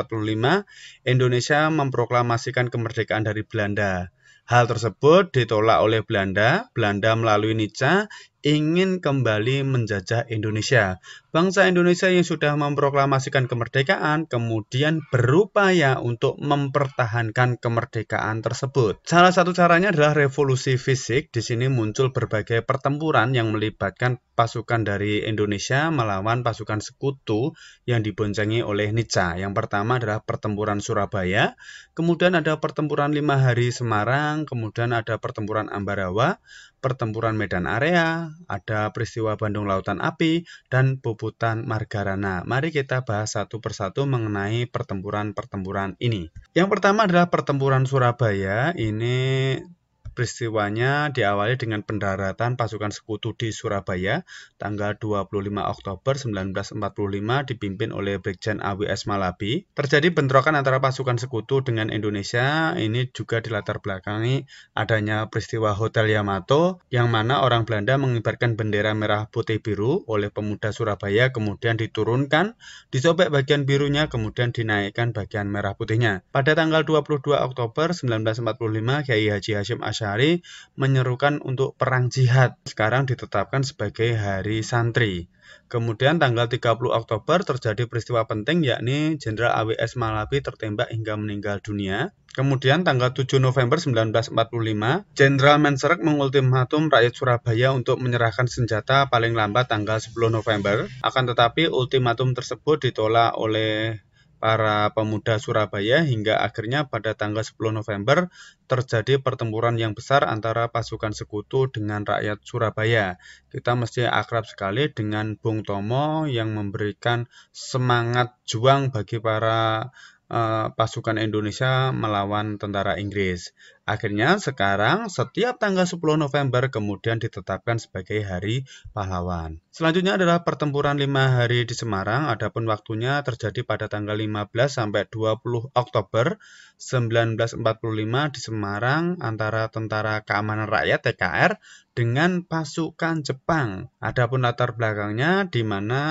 Indonesia memproklamasikan kemerdekaan dari Belanda. Hal tersebut ditolak oleh Belanda. Belanda melalui Nica ingin kembali menjajah Indonesia. Bangsa Indonesia yang sudah memproklamasikan kemerdekaan kemudian berupaya untuk mempertahankan kemerdekaan tersebut. Salah satu caranya adalah revolusi fisik. Di sini muncul berbagai pertempuran yang melibatkan pasukan dari Indonesia melawan pasukan sekutu yang diboncengi oleh Nica. Yang pertama adalah pertempuran Surabaya, kemudian ada pertempuran Lima Hari Semarang, kemudian ada pertempuran Ambarawa, pertempuran Medan Area, ada peristiwa Bandung Lautan Api, dan puputan Margarana. Mari kita bahas satu persatu mengenai pertempuran-pertempuran ini. Yang pertama adalah pertempuran Surabaya. Ini Peristiwanya diawali dengan pendaratan pasukan sekutu di Surabaya tanggal 25 Oktober 1945 dipimpin oleh Brigjen AWS Malabi. Terjadi bentrokan antara pasukan sekutu dengan Indonesia. Ini juga dilatar belakangi adanya peristiwa Hotel Yamato yang mana orang Belanda mengibarkan bendera merah putih biru oleh pemuda Surabaya kemudian diturunkan, disobek bagian birunya kemudian dinaikkan bagian merah putihnya. Pada tanggal 22 Oktober 1945 Kiai Haji Hashim Asyari Syari menyerukan untuk perang jihad. Sekarang ditetapkan sebagai hari santri. Kemudian tanggal 30 Oktober terjadi peristiwa penting yakni Jenderal AWS Malabi tertembak hingga meninggal dunia. Kemudian tanggal 7 November 1945, Jenderal Menserek mengultimatum rakyat Surabaya untuk menyerahkan senjata paling lambat tanggal 10 November. Akan tetapi ultimatum tersebut ditolak oleh para pemuda Surabaya hingga akhirnya pada tanggal 10 November terjadi pertempuran yang besar antara pasukan sekutu dengan rakyat Surabaya. Kita mesti akrab sekali dengan Bung Tomo yang memberikan semangat juang bagi para uh, pasukan Indonesia melawan tentara Inggris. Akhirnya sekarang setiap tanggal 10 November kemudian ditetapkan sebagai Hari Pahlawan. Selanjutnya adalah pertempuran 5 hari di Semarang, adapun waktunya terjadi pada tanggal 15 sampai 20 Oktober 1945 di Semarang antara Tentara Keamanan Rakyat TKR dengan pasukan Jepang. Adapun latar belakangnya di mana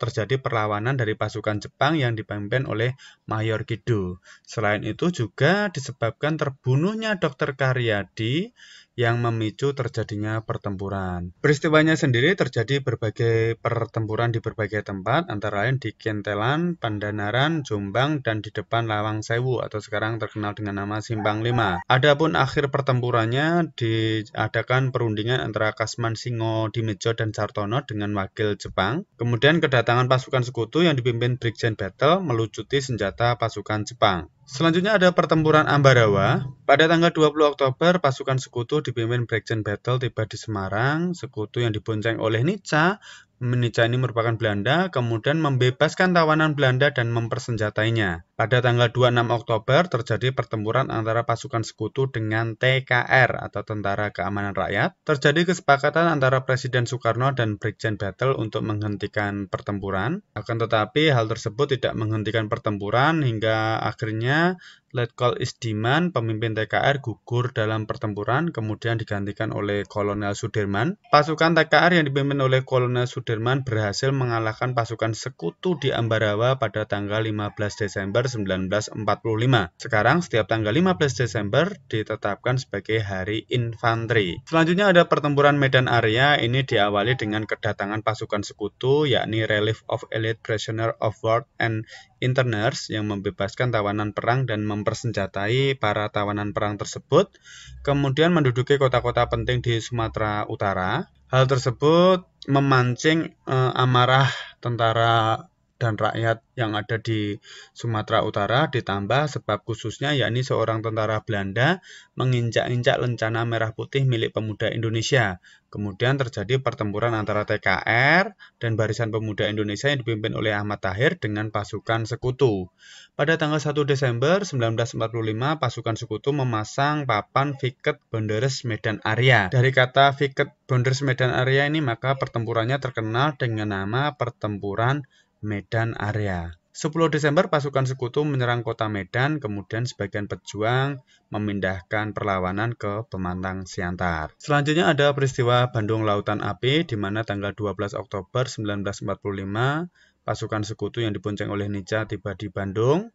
terjadi perlawanan dari pasukan Jepang yang dipimpin oleh Mayor Kido. Selain itu juga disebabkan terbunuhnya Dr. Karyadi yang memicu terjadinya pertempuran. Peristiwanya sendiri terjadi berbagai pertempuran di berbagai tempat, antara lain di Kentelan, Pandanaran, Jombang, dan di depan Lawang Sewu atau sekarang terkenal dengan nama Simpang Lima. Adapun akhir pertempurannya diadakan perundingan antara Kasman Singo Dimejo dan Sartono dengan wakil Jepang. Kemudian kedatangan pasukan sekutu yang dipimpin Brigjen Battle melucuti senjata pasukan Jepang. Selanjutnya ada pertempuran Ambarawa. Pada tanggal 20 Oktober, pasukan sekutu dipimpin Brigjen Battle tiba di Semarang. Sekutu yang dibonceng oleh Nica, Nica ini merupakan Belanda, kemudian membebaskan tawanan Belanda dan mempersenjatainya. Pada tanggal 26 Oktober terjadi pertempuran antara pasukan sekutu dengan TKR atau Tentara Keamanan Rakyat. Terjadi kesepakatan antara Presiden Soekarno dan Brigjen Battle untuk menghentikan pertempuran. Akan tetapi hal tersebut tidak menghentikan pertempuran hingga akhirnya Letkol Isdiman, pemimpin TKR, gugur dalam pertempuran, kemudian digantikan oleh Kolonel Sudirman. Pasukan TKR yang dipimpin oleh Kolonel Sudirman berhasil mengalahkan pasukan sekutu di Ambarawa pada tanggal 15 Desember 1945. Sekarang setiap tanggal 15 Desember ditetapkan sebagai Hari Infanteri. Selanjutnya ada pertempuran medan area, ini diawali dengan kedatangan pasukan sekutu yakni Relief of Elite Prisoner of War and Interners yang membebaskan tawanan perang dan mempersenjatai para tawanan perang tersebut, kemudian menduduki kota-kota penting di Sumatera Utara. Hal tersebut memancing e, amarah tentara dan rakyat yang ada di Sumatera Utara ditambah sebab khususnya yakni seorang tentara Belanda menginjak-injak lencana merah putih milik pemuda Indonesia. Kemudian terjadi pertempuran antara TKR dan Barisan Pemuda Indonesia yang dipimpin oleh Ahmad Tahir dengan pasukan sekutu. Pada tanggal 1 Desember 1945, pasukan sekutu memasang papan Piket Bonderes Medan Area. Dari kata Piket Bonderes Medan Area ini maka pertempurannya terkenal dengan nama Pertempuran Medan area. 10 Desember pasukan sekutu menyerang kota Medan, kemudian sebagian pejuang memindahkan perlawanan ke Pemantang Siantar. Selanjutnya ada peristiwa Bandung Lautan Api, di mana tanggal 12 Oktober 1945, pasukan sekutu yang dibonceng oleh Nica tiba di Bandung.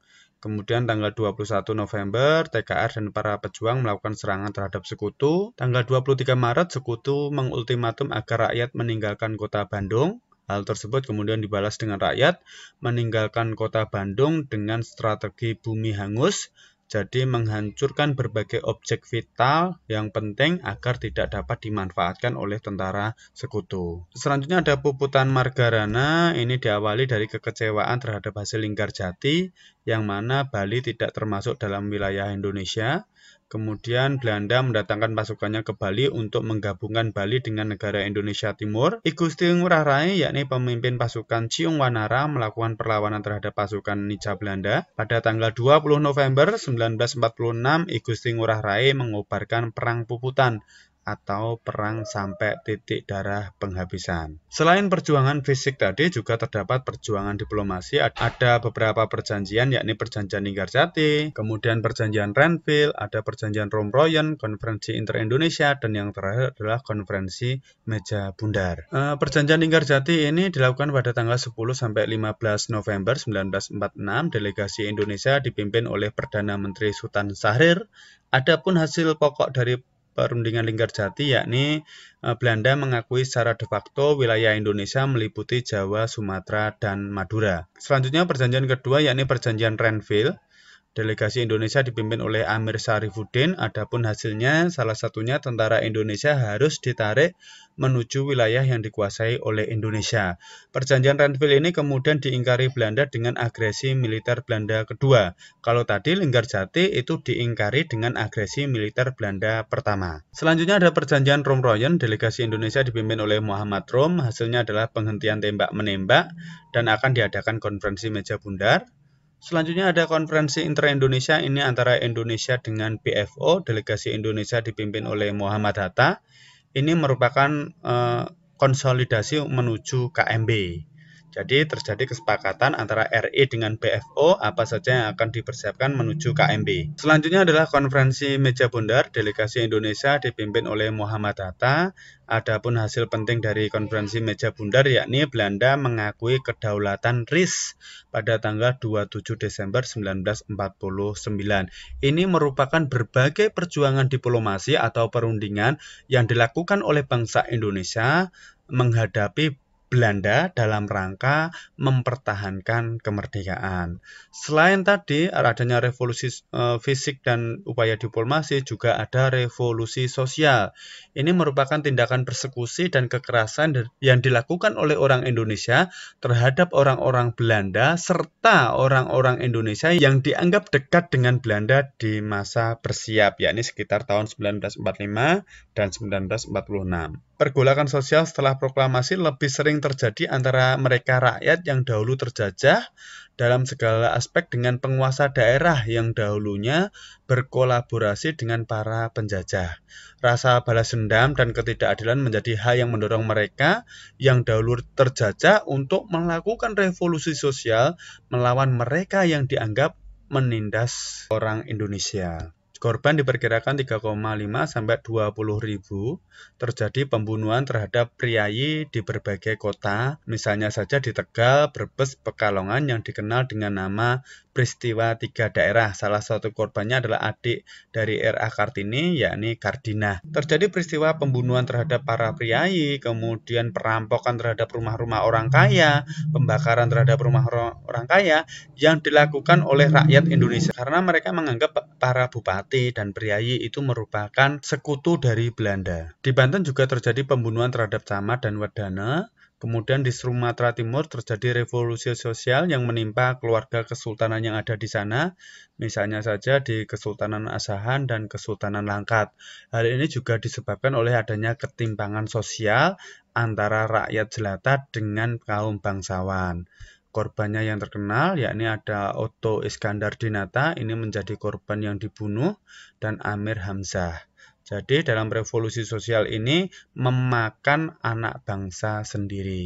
Kemudian tanggal 21 November, TKR dan para pejuang melakukan serangan terhadap sekutu. Tanggal 23 Maret, sekutu mengultimatum agar rakyat meninggalkan kota Bandung. Hal tersebut kemudian dibalas dengan rakyat meninggalkan kota Bandung dengan strategi bumi hangus, jadi menghancurkan berbagai objek vital yang penting agar tidak dapat dimanfaatkan oleh tentara sekutu. Selanjutnya ada puputan Margarana, ini diawali dari kekecewaan terhadap hasil lingkar jati, yang mana Bali tidak termasuk dalam wilayah Indonesia, Kemudian Belanda mendatangkan pasukannya ke Bali untuk menggabungkan Bali dengan negara Indonesia Timur. I Gusti Ngurah Rai yakni pemimpin pasukan Ciung Wanara melakukan perlawanan terhadap pasukan Nija Belanda. Pada tanggal 20 November 1946, I Gusti Ngurah Rai mengobarkan Perang Puputan atau perang sampai titik darah penghabisan. Selain perjuangan fisik tadi juga terdapat perjuangan diplomasi. Ada beberapa perjanjian yakni perjanjian Ninggarjati, kemudian perjanjian Renville, ada perjanjian Romroyen, konferensi inter-Indonesia, dan yang terakhir adalah konferensi meja bundar. E, perjanjian Ninggarjati ini dilakukan pada tanggal 10 sampai 15 November 1946. Delegasi Indonesia dipimpin oleh Perdana Menteri Sultan Sahrir. Adapun hasil pokok dari perundingan Lingkar Jati yakni eh, Belanda mengakui secara de facto wilayah Indonesia meliputi Jawa, Sumatera, dan Madura. Selanjutnya perjanjian kedua yakni perjanjian Renville Delegasi Indonesia dipimpin oleh Amir Sarifuddin, adapun hasilnya salah satunya tentara Indonesia harus ditarik menuju wilayah yang dikuasai oleh Indonesia. Perjanjian Renville ini kemudian diingkari Belanda dengan agresi militer Belanda kedua. Kalau tadi Linggarjati itu diingkari dengan agresi militer Belanda pertama. Selanjutnya ada perjanjian Royen, delegasi Indonesia dipimpin oleh Muhammad Rom, hasilnya adalah penghentian tembak menembak dan akan diadakan konferensi meja bundar. Selanjutnya ada konferensi intra indonesia ini antara Indonesia dengan BFO, delegasi Indonesia dipimpin oleh Muhammad Hatta. Ini merupakan eh, konsolidasi menuju KMB. Jadi terjadi kesepakatan antara RE dengan BFO apa saja yang akan dipersiapkan menuju KMB. Selanjutnya adalah konferensi meja bundar delegasi Indonesia dipimpin oleh Muhammad Hatta. Adapun hasil penting dari konferensi meja bundar yakni Belanda mengakui kedaulatan RIS pada tanggal 27 Desember 1949. Ini merupakan berbagai perjuangan diplomasi atau perundingan yang dilakukan oleh bangsa Indonesia menghadapi Belanda dalam rangka mempertahankan kemerdekaan. Selain tadi adanya revolusi e, fisik dan upaya diplomasi, juga ada revolusi sosial. Ini merupakan tindakan persekusi dan kekerasan yang dilakukan oleh orang Indonesia terhadap orang-orang Belanda serta orang-orang Indonesia yang dianggap dekat dengan Belanda di masa bersiap, yakni sekitar tahun 1945 dan 1946. Pergolakan sosial setelah proklamasi lebih sering terjadi antara mereka rakyat yang dahulu terjajah dalam segala aspek dengan penguasa daerah yang dahulunya berkolaborasi dengan para penjajah. Rasa balas dendam dan ketidakadilan menjadi hal yang mendorong mereka yang dahulu terjajah untuk melakukan revolusi sosial melawan mereka yang dianggap menindas orang Indonesia. Korban diperkirakan 3,5 sampai 20 ribu terjadi pembunuhan terhadap priayi di berbagai kota, misalnya saja di Tegal, Brebes, Pekalongan yang dikenal dengan nama peristiwa tiga daerah. Salah satu korbannya adalah adik dari RA Kartini, yakni Kardina. Terjadi peristiwa pembunuhan terhadap para priai, kemudian perampokan terhadap rumah-rumah orang kaya, pembakaran terhadap rumah orang kaya yang dilakukan oleh rakyat Indonesia. Karena mereka menganggap para bupati dan priai itu merupakan sekutu dari Belanda. Di Banten juga terjadi pembunuhan terhadap camat dan wedana, Kemudian di Sumatera Timur terjadi revolusi sosial yang menimpa keluarga kesultanan yang ada di sana, misalnya saja di Kesultanan Asahan dan Kesultanan Langkat. Hal ini juga disebabkan oleh adanya ketimpangan sosial antara rakyat jelata dengan kaum bangsawan. Korbannya yang terkenal yakni ada Otto Iskandar Dinata, ini menjadi korban yang dibunuh, dan Amir Hamzah. Jadi dalam revolusi sosial ini memakan anak bangsa sendiri.